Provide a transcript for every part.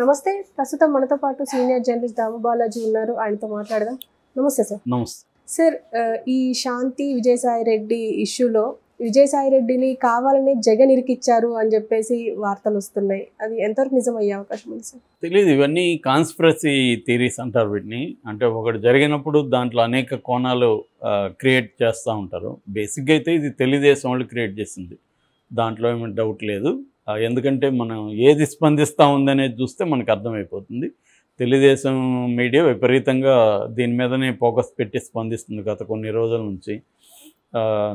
నమస్తే ప్రస్తుతం మనతో పాటు సీనియర్ జర్నలిస్ట్ దాము బాలాజీ ఉన్నారు ఆయనతో మాట్లాడదాం నమస్తే సార్ నమస్తే సార్ ఈ శాంతి విజయసాయి రెడ్డి ఇష్యూలో విజయసాయి రెడ్డిని కావాలని జగన్ ఇరికిచ్చారు అని చెప్పేసి వార్తలు వస్తున్నాయి అది ఎంతవరకు నిజం అయ్యే అవకాశం ఉంది సార్ తెలియదు ఇవన్నీ కాన్స్పిరసీ థీరీస్ అంటారు వీటిని అంటే ఒకటి జరిగినప్పుడు దాంట్లో అనేక కోణాలు క్రియేట్ చేస్తూ ఉంటారు బేసిక్గా అయితే ఇది తెలుగుదేశం వాళ్ళు క్రియేట్ చేసింది దాంట్లో ఏమి డౌట్ లేదు ఎందుకంటే మనం ఏది స్పందిస్తూ ఉందనేది చూస్తే మనకు అర్థమైపోతుంది తెలుగుదేశం మీడియా విపరీతంగా దీని మీదనే ఫోకస్ పెట్టి స్పందిస్తుంది గత కొన్ని రోజుల నుంచి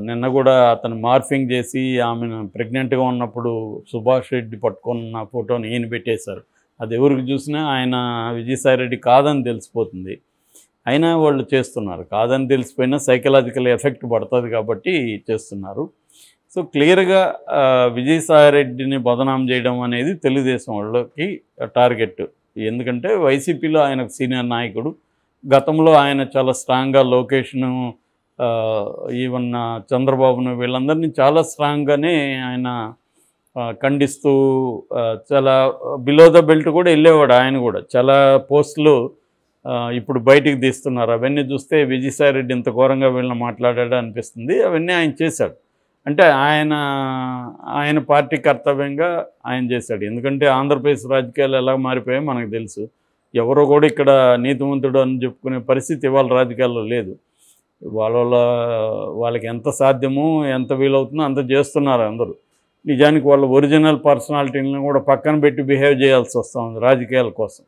నిన్న కూడా అతను మార్ఫింగ్ చేసి ఆమెను ప్రెగ్నెంట్గా ఉన్నప్పుడు సుభాష్ రెడ్డి పట్టుకున్న ఫోటోని ఈయన పెట్టేశారు అది ఎవరికి చూసినా ఆయన విజయసాయిరెడ్డి కాదని తెలిసిపోతుంది అయినా వాళ్ళు చేస్తున్నారు కాదని తెలిసిపోయినా సైకలాజికల్ ఎఫెక్ట్ పడుతుంది కాబట్టి చేస్తున్నారు సో క్లియర్గా విజయసాయిరెడ్డిని బదనాం చేయడం అనేది తెలుగుదేశం వాళ్ళకి టార్గెట్ ఎందుకంటే వైసీపీలో ఆయన సీనియర్ నాయకుడు గతంలో ఆయన చాలా స్ట్రాంగ్గా లొకేషను ఈవన్ చంద్రబాబును వీళ్ళందరినీ చాలా స్ట్రాంగ్గానే ఆయన ఖండిస్తూ చాలా బిలో ద బెల్ట్ కూడా వెళ్ళేవాడు ఆయన కూడా చాలా పోస్టులు ఇప్పుడు బయటికి తీస్తున్నారు అవన్నీ చూస్తే విజయసాయిరెడ్డి ఇంత ఘోరంగా వీళ్ళని మాట్లాడాడు అనిపిస్తుంది అవన్నీ ఆయన చేశాడు అంటే ఆయన ఆయన పార్టీ కర్తవ్యంగా ఆయన చేశాడు ఎందుకంటే ఆంధ్రప్రదేశ్ రాజకీయాలు ఎలా మారిపోయాయో మనకు తెలుసు ఎవరో కూడా ఇక్కడ నీతివంతుడు అని చెప్పుకునే పరిస్థితి ఇవాళ రాజకీయాల్లో లేదు వాళ్ళ వాళ్ళకి ఎంత సాధ్యమో ఎంత వీలవుతుందో అంత చేస్తున్నారు అందరూ నిజానికి వాళ్ళ ఒరిజినల్ పర్సనాలిటీని కూడా పక్కన పెట్టి బిహేవ్ చేయాల్సి వస్తుంది రాజకీయాల కోసం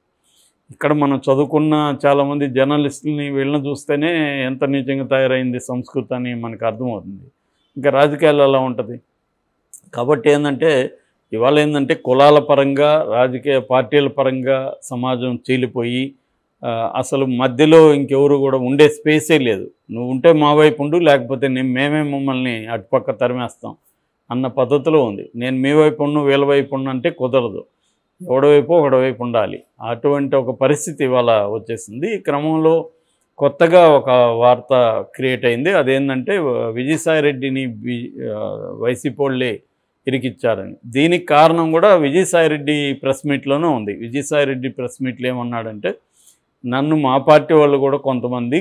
ఇక్కడ మనం చదువుకున్న చాలామంది జర్నలిస్టులని వీళ్ళని చూస్తేనే ఎంత నీచంగా తయారైంది సంస్కృతి అని మనకు అర్థమవుతుంది ఇంకా రాజకీయాలు అలా ఉంటుంది కాబట్టి ఏంటంటే ఇవాళ ఏంటంటే కులాల పరంగా రాజకీయ పార్టీల పరంగా సమాజం చీలిపోయి అసలు మధ్యలో ఇంకెవరు కూడా ఉండే స్పేసే లేదు నువ్వు ఉంటే మా వైపు ఉండు లేకపోతే నేను మేమే మమ్మల్ని అటుపక్క తరిమేస్తాం అన్న పద్ధతిలో ఉంది నేను మీ వైపు ఉన్న వీళ్ళ వైపు ఉన్నంటే కుదరదు ఎవడవైపు ఒకడవైపు ఉండాలి అటువంటి ఒక పరిస్థితి ఇవాళ వచ్చేసింది ఈ క్రమంలో కొత్తగా ఒక వార్త క్రియేట్ అయింది అదేంటంటే విజయసాయి రెడ్డిని వైసీపోళ్ళే ఇరికిచ్చారని దీనికి కారణం కూడా విజయసాయి రెడ్డి ప్రెస్ మీట్లోనే ఉంది విజయసాయి రెడ్డి ప్రెస్ మీట్లు ఏమన్నాడంటే నన్ను మా పార్టీ వాళ్ళు కూడా కొంతమంది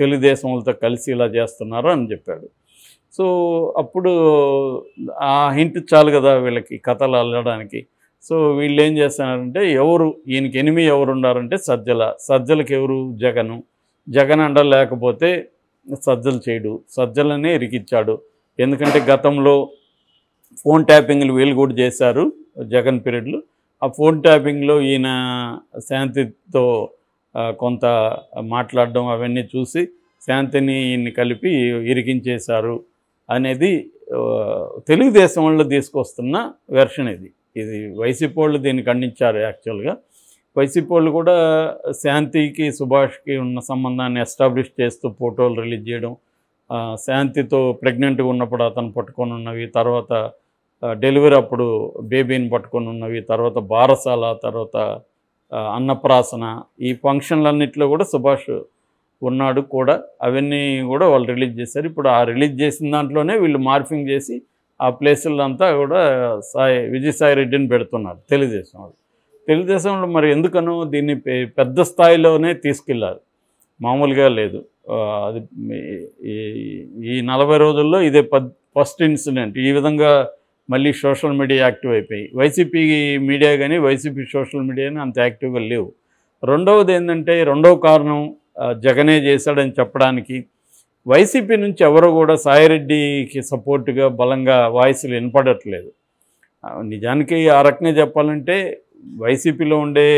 తెలుగుదేశం వాళ్ళతో కలిసి ఇలా చేస్తున్నారు అని చెప్పాడు సో అప్పుడు ఆ హింట్ చాలు కదా వీళ్ళకి కథలు అల్లడానికి సో వీళ్ళు ఏం చేస్తున్నారంటే ఎవరు ఈయనకి ఎనిమి ఎవరు ఉండారంటే సజ్జల సజ్జలకు ఎవరు జగను జగన్ అండ లేకపోతే సజ్జలు చేయడు సజ్జలనే ఇరికిచ్చాడు ఎందుకంటే గతంలో ఫోన్ ట్యాపింగ్లు వీళ్ళు కూడా చేశారు జగన్ పీరియడ్లు ఆ ఫోన్ ట్యాపింగ్లో ఈయన శాంతితో కొంత మాట్లాడడం అవన్నీ చూసి శాంతిని ఈయన్ని కలిపి ఇరికించేశారు అనేది తెలుగుదేశం వాళ్ళు తీసుకొస్తున్న వెర్షన్ ఇది ఇది వైసీపీ వాళ్ళు దీన్ని ఖండించారు యాక్చువల్గా వైసీపీ వాళ్ళు కూడా శాంతికి సుభాష్కి ఉన్న సంబంధాన్ని ఎస్టాబ్లిష్ చేస్తూ ఫోటోలు రిలీజ్ చేయడం శాంతితో ప్రెగ్నెంట్గా ఉన్నప్పుడు అతను పట్టుకొని ఉన్నవి తర్వాత డెలివరీ అప్పుడు బేబీని పట్టుకొని ఉన్నవి తర్వాత బారసాల తర్వాత అన్నప్రాసన ఈ ఫంక్షన్లన్నింటిలో కూడా సుభాష్ ఉన్నాడు కూడా అవన్నీ కూడా వాళ్ళు రిలీజ్ చేశారు ఇప్పుడు ఆ రిలీజ్ చేసిన దాంట్లోనే వీళ్ళు మార్ఫింగ్ చేసి ఆ ప్లేసులంతా కూడా సాయి విజయసాయి రెడ్డిని పెడుతున్నారు తెలుగుదేశం వాళ్ళు తెలుగుదేశంలో మరి ఎందుకనో దీన్ని పెద్ద స్థాయిలోనే తీసుకెళ్ళారు మామూలుగా లేదు అది ఈ నలభై రోజుల్లో ఇదే ఫస్ట్ ఇన్సిడెంట్ ఈ విధంగా మళ్ళీ సోషల్ మీడియా యాక్టివ్ అయిపోయి వైసీపీ మీడియా కానీ వైసీపీ సోషల్ మీడియా అంత యాక్టివ్గా లేవు రెండవది ఏంటంటే రెండవ కారణం జగనే చేశాడని చెప్పడానికి వైసీపీ నుంచి ఎవరు కూడా సాయిరెడ్డికి సపోర్ట్గా బలంగా వాయిస్లు వినపడట్లేదు నిజానికి ఆ రకంగా చెప్పాలంటే వైసీపీలో ఉండే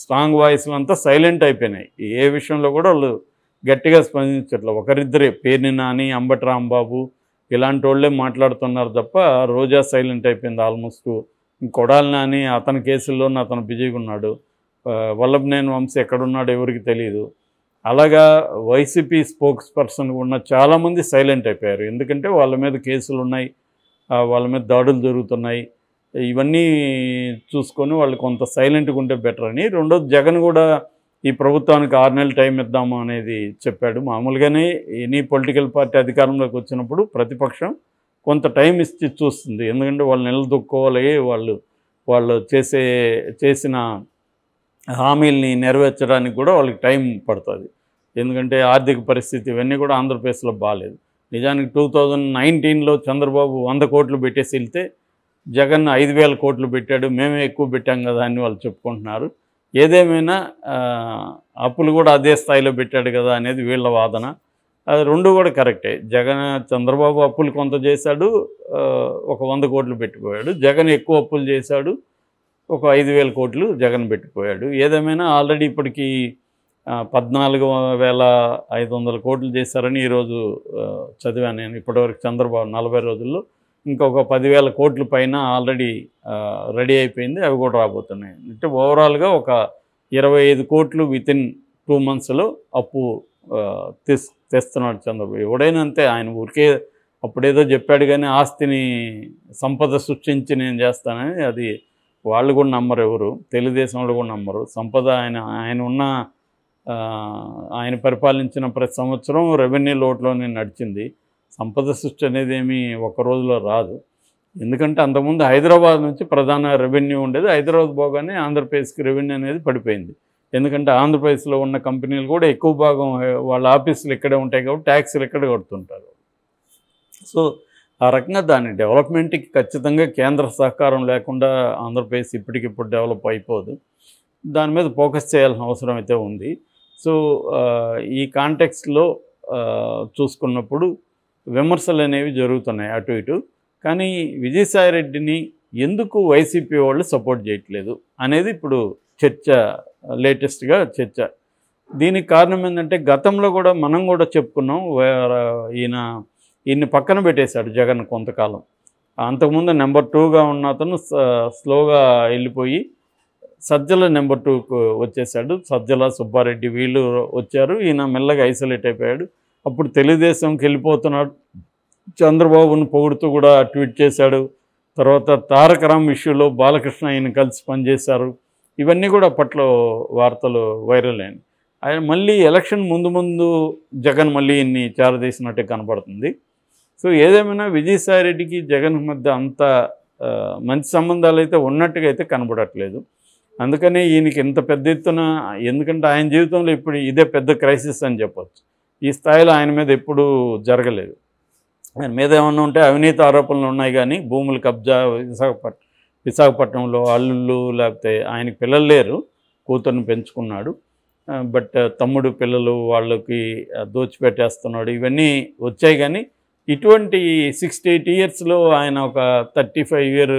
స్ట్రాంగ్ వాయిస్లు అంతా సైలెంట్ అయిపోయినాయి ఏ విషయంలో కూడా వాళ్ళు గట్టిగా స్పందించట్లేదు ఒకరిద్దరే పేర్ని నాని అంబటి రాంబాబు ఇలాంటి వాళ్ళే మాట్లాడుతున్నారు తప్ప రోజా సైలెంట్ అయిపోయింది ఆల్మోస్ట్ కొడాలి నాని అతని కేసుల్లోనే అతను బిజీగా ఉన్నాడు వల్లభనేని వంశీ ఎక్కడున్నాడు ఎవరికి తెలియదు అలాగా వైసీపీ స్పోక్స్ పర్సన్ ఉన్న చాలామంది సైలెంట్ అయిపోయారు ఎందుకంటే వాళ్ళ మీద కేసులు ఉన్నాయి వాళ్ళ మీద దాడులు జరుగుతున్నాయి ఇవన్నీ చూసుకొని వాళ్ళు కొంత సైలెంట్గా ఉంటే బెటర్ అని రెండోది జగన్ కూడా ఈ ప్రభుత్వానికి ఆరు నెలలు టైం ఇద్దాము అనేది చెప్పాడు మామూలుగానే ఎనీ పొలిటికల్ పార్టీ అధికారంలోకి వచ్చినప్పుడు ప్రతిపక్షం కొంత టైం ఇచ్చి చూస్తుంది ఎందుకంటే వాళ్ళు నిలదొక్కోవాలి వాళ్ళు వాళ్ళు చేసే చేసిన హామీల్ని నెరవేర్చడానికి కూడా వాళ్ళకి టైం పడుతుంది ఎందుకంటే ఆర్థిక పరిస్థితి ఇవన్నీ కూడా ఆంధ్రప్రదేశ్లో బాగాలేదు నిజానికి టూ థౌజండ్ నైన్టీన్లో చంద్రబాబు వంద కోట్లు పెట్టేసి వెళ్తే జగన్ ఐదు వేల కోట్లు పెట్టాడు మేమే ఎక్కువ పెట్టాం కదా అని వాళ్ళు చెప్పుకుంటున్నారు ఏదేమైనా అప్పులు కూడా అదే స్థాయిలో పెట్టాడు కదా అనేది వీళ్ళ వాదన అది రెండు కూడా కరెక్టే జగన్ చంద్రబాబు అప్పులు కొంత చేశాడు ఒక వంద కోట్లు పెట్టిపోయాడు జగన్ ఎక్కువ అప్పులు చేశాడు ఒక ఐదు వేల కోట్లు జగన్ పెట్టిపోయాడు ఏదేమైనా ఆల్రెడీ ఇప్పటికీ పద్నాలుగు వేల ఐదు వందల కోట్లు చేశారని ఈరోజు చదివాను నేను ఇప్పటివరకు చంద్రబాబు నలభై రోజుల్లో ఇంకొక పదివేల కోట్ల పైన ఆల్రెడీ రెడీ అయిపోయింది అవి కూడా రాబోతున్నాయి అంటే ఓవరాల్గా ఒక ఇరవై ఐదు కోట్లు వితిన్ టూ మంత్స్లో అప్పు తెస్ తెస్తున్నాడు చంద్రబాబు ఎవడైనంతే ఆయన ఊరికే అప్పుడేదో చెప్పాడు కానీ ఆస్తిని సంపద సృష్టించి నేను చేస్తానని అది వాళ్ళు కూడా నమ్మరు ఎవరు తెలుగుదేశం వాళ్ళు కూడా నమ్మరు సంపద ఆయన ఆయన ఉన్న ఆయన పరిపాలించిన ప్రతి సంవత్సరం రెవెన్యూ లోట్లోనే నడిచింది సంపద సృష్టి అనేది ఏమీ ఒక రోజులో రాదు ఎందుకంటే అంతకుముందు హైదరాబాద్ నుంచి ప్రధాన రెవెన్యూ ఉండేది హైదరాబాద్ పోగానే ఆంధ్రప్రదేశ్కి రెవెన్యూ అనేది పడిపోయింది ఎందుకంటే ఆంధ్రప్రదేశ్లో ఉన్న కంపెనీలు కూడా ఎక్కువ భాగం వాళ్ళ ఆఫీసులు ఇక్కడే ఉంటాయి కాబట్టి ట్యాక్సీలు ఇక్కడ కడుతుంటారు సో ఆ రకంగా దాని డెవలప్మెంట్కి ఖచ్చితంగా కేంద్ర సహకారం లేకుండా ఆంధ్రప్రదేశ్ ఇప్పటికిప్పుడు డెవలప్ అయిపోదు దాని మీద ఫోకస్ చేయాల్సిన అవసరం అయితే ఉంది సో ఈ కాంటెక్స్ట్లో చూసుకున్నప్పుడు విమర్శలు అనేవి జరుగుతున్నాయి అటు ఇటు కానీ విజయసాయిరెడ్డిని ఎందుకు వైసీపీ వాళ్ళు సపోర్ట్ చేయట్లేదు అనేది ఇప్పుడు చర్చ లేటెస్ట్గా చర్చ దీనికి కారణం ఏంటంటే గతంలో కూడా మనం కూడా చెప్పుకున్నాం ఈయన ఈయన్ని పక్కన పెట్టేశాడు జగన్ కొంతకాలం అంతకుముందు నెంబర్ టూగా ఉన్న అతను స్లోగా వెళ్ళిపోయి సజ్జల నెంబర్ టూకు వచ్చేసాడు సజ్జల సుబ్బారెడ్డి వీళ్ళు వచ్చారు ఈయన మెల్లగా ఐసోలేట్ అయిపోయాడు అప్పుడు తెలుగుదేశంకి వెళ్ళిపోతున్నాడు చంద్రబాబును పొగుడుతూ కూడా ట్వీట్ చేశాడు తర్వాత తారక రామ్ ఇష్యూలో బాలకృష్ణ ఆయన కలిసి పనిచేశారు ఇవన్నీ కూడా అప్పట్లో వార్తలు వైరల్ అయినాయి ఆయన మళ్ళీ ఎలక్షన్ ముందు ముందు జగన్ మళ్ళీ ఇన్ని చేరదీసినట్టే కనపడుతుంది సో ఏదేమైనా విజయసాయిరెడ్డికి జగన్ మధ్య అంత మంచి సంబంధాలు అయితే ఉన్నట్టుగా అయితే కనబడట్లేదు అందుకనే ఈయనకి ఇంత పెద్ద ఎత్తున ఎందుకంటే ఆయన జీవితంలో ఇప్పుడు ఇదే పెద్ద క్రైసిస్ అని చెప్పచ్చు ఈ స్థాయిలో ఆయన మీద ఎప్పుడూ జరగలేదు ఆయన మీద ఏమన్నా ఉంటే అవినీతి ఆరోపణలు ఉన్నాయి కానీ భూములు కబ్జా విశాఖపట్ విశాఖపట్నంలో అల్లుళ్ళు లేకపోతే ఆయనకి పిల్లలు లేరు కూతుర్ని పెంచుకున్నాడు బట్ తమ్ముడు పిల్లలు వాళ్ళకి దోచిపెట్టేస్తున్నాడు ఇవన్నీ వచ్చాయి కానీ ఇటువంటి సిక్స్టీ ఎయిట్ ఇయర్స్లో ఆయన ఒక థర్టీ ఫైవ్ ఇయర్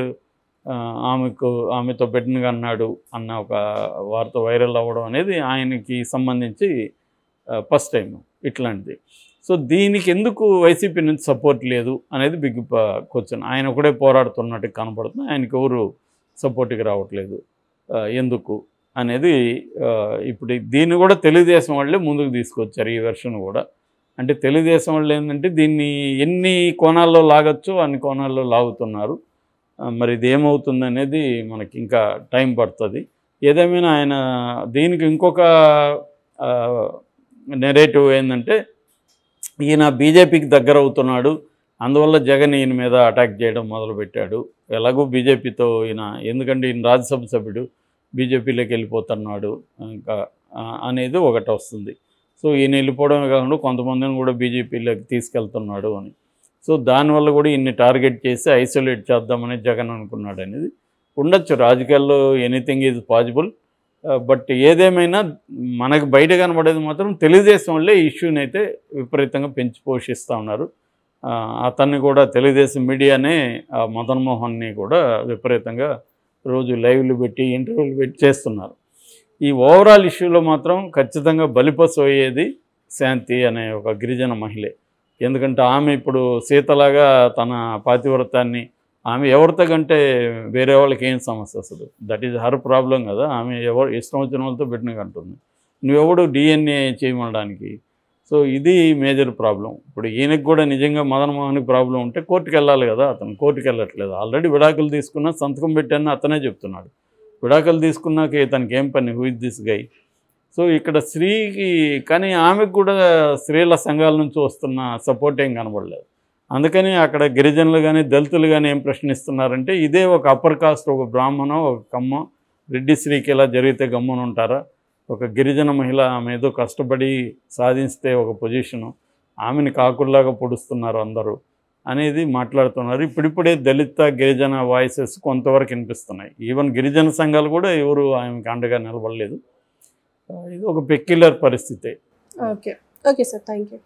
ఆమెకు ఆమెతో పెట్టినగా అన్నాడు అన్న ఒక వార్త వైరల్ అవ్వడం అనేది ఆయనకి సంబంధించి ఫస్ట్ టైం ఇట్లాంటిది సో దీనికి ఎందుకు వైసీపీ నుంచి సపోర్ట్ లేదు అనేది బిగ్ క్వశ్చన్ ఆయన ఒకడే పోరాడుతున్నట్టు కనపడుతుంది ఆయనకి ఎవరు సపోర్ట్కి రావట్లేదు ఎందుకు అనేది ఇప్పుడు దీన్ని కూడా తెలుగుదేశం వాళ్ళే ముందుకు తీసుకొచ్చారు ఈ వెర్షన్ కూడా అంటే తెలుగుదేశం వాళ్ళు ఏంటంటే దీన్ని ఎన్ని కోణాల్లో లాగచ్చు అన్ని కోణాల్లో లాగుతున్నారు మరి ఇది ఏమవుతుంది అనేది మనకి ఇంకా టైం పడుతుంది ఏదేమైనా ఆయన దీనికి ఇంకొక నెరేటివ్ ఏంటంటే ఈయన బీజేపీకి దగ్గర అవుతున్నాడు అందువల్ల జగన్ ఈయన మీద అటాక్ చేయడం మొదలుపెట్టాడు ఎలాగో బీజేపీతో ఈయన ఎందుకంటే ఈయన రాజ్యసభ సభ్యుడు బీజేపీలోకి వెళ్ళిపోతున్నాడు ఇంకా అనేది ఒకటి వస్తుంది సో ఈయన వెళ్ళిపోవడమే కాకుండా కొంతమందిని కూడా బీజేపీలోకి తీసుకెళ్తున్నాడు అని సో దానివల్ల కూడా ఇన్ని టార్గెట్ చేసి ఐసోలేట్ చేద్దామని జగన్ అనుకున్నాడు అనేది ఉండొచ్చు రాజకీయాల్లో ఎనీథింగ్ ఈజ్ పాసిబుల్ బట్ ఏదేమైనా మనకు బయట కనబడేది మాత్రం తెలుగుదేశం వల్లే ఇష్యూని అయితే విపరీతంగా పెంచి పోషిస్తూ ఉన్నారు అతన్ని కూడా తెలుగుదేశం మీడియానే మదన్మోహన్ని కూడా విపరీతంగా రోజు లైవ్లు పెట్టి ఇంటర్వ్యూలు పెట్టి చేస్తున్నారు ఈ ఓవరాల్ ఇష్యూలో మాత్రం ఖచ్చితంగా బలిపసోయేది శాంతి అనే ఒక గిరిజన మహిళే ఎందుకంటే ఆమె ఇప్పుడు సీతలాగా తన పాతివ్రతాన్ని ఆమె ఎవరితో కంటే వేరే వాళ్ళకి ఏం సమస్య అసలు దట్ ఈజ్ హర్ ప్రాబ్లం కదా ఆమె ఎవరు ఇష్టం వచ్చిన వాళ్ళతో పెట్టినగా అంటుంది నువ్వెవడు డిఎన్ఏ చేయమనడానికి సో ఇది మేజర్ ప్రాబ్లం ఇప్పుడు ఈయనకు కూడా నిజంగా మదనమోహన్కి ప్రాబ్లం ఉంటే కోర్టుకు వెళ్ళాలి కదా అతను కోర్టుకు వెళ్ళట్లేదు ఆల్రెడీ విడాకులు తీసుకున్నా సంతకం పెట్టాను అతనే చెప్తున్నాడు విడాకులు తీసుకున్నాకే తనకి ఏం పని who is this guy so ఇక్కడ స్త్రీకి కానీ ఆమెకు కూడా స్త్రీల సంఘాల నుంచి వస్తున్న సపోర్ట్ ఏం కనబడలేదు అందుకని అక్కడ గిరిజనులు కానీ దళితులు కానీ ఏం ప్రశ్నిస్తున్నారంటే ఇదే ఒక అప్పర్ కాస్ట్ ఒక బ్రాహ్మణం ఒక కమ్మ రెడ్డి స్త్రీకి ఇలా జరిగితే గమ్మున ఉంటారా ఒక గిరిజన మహిళ ఆమె ఏదో కష్టపడి సాధిస్తే ఒక పొజిషను ఆమెని కాకుల్లాగా పొడుస్తున్నారు అందరూ అనేది మాట్లాడుతున్నారు ఇప్పుడిప్పుడే దళిత గిరిజన వాయిసెస్ కొంతవరకు వినిపిస్తున్నాయి ఈవెన్ గిరిజన సంఘాలు కూడా ఎవరు ఆమెకి అండగా నిలబడలేదు ఇది ఒక పెక్యులర్ పరిస్థితి okay okay sir thank you